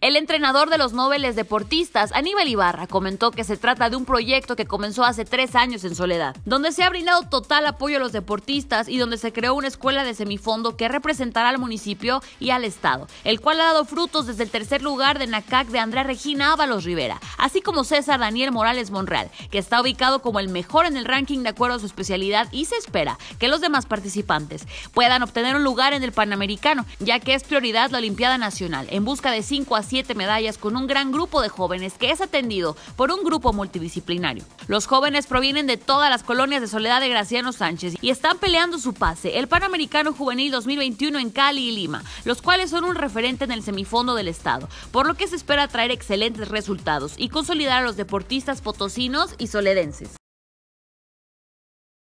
El entrenador de los nobeles deportistas, Aníbal Ibarra, comentó que se trata de un proyecto que comenzó hace tres años en Soledad, donde se ha brindado total apoyo a los deportistas y donde se creó una escuela de semifondo que representará al municipio y al Estado, el cual ha dado frutos desde el tercer lugar de NACAC de Andrea Regina Ábalos Rivera, así como César Daniel Morales Monreal, que está ubicado como el mejor en el ranking de acuerdo a su especialidad y se espera que los demás participantes puedan obtener un lugar en el Panamericano, ya que es prioridad la Olimpiada Nacional, en busca de 5 a siete medallas con un gran grupo de jóvenes que es atendido por un grupo multidisciplinario. Los jóvenes provienen de todas las colonias de Soledad de Graciano Sánchez y están peleando su pase, el Panamericano Juvenil 2021 en Cali y Lima, los cuales son un referente en el semifondo del estado, por lo que se espera traer excelentes resultados y consolidar a los deportistas potosinos y soledenses.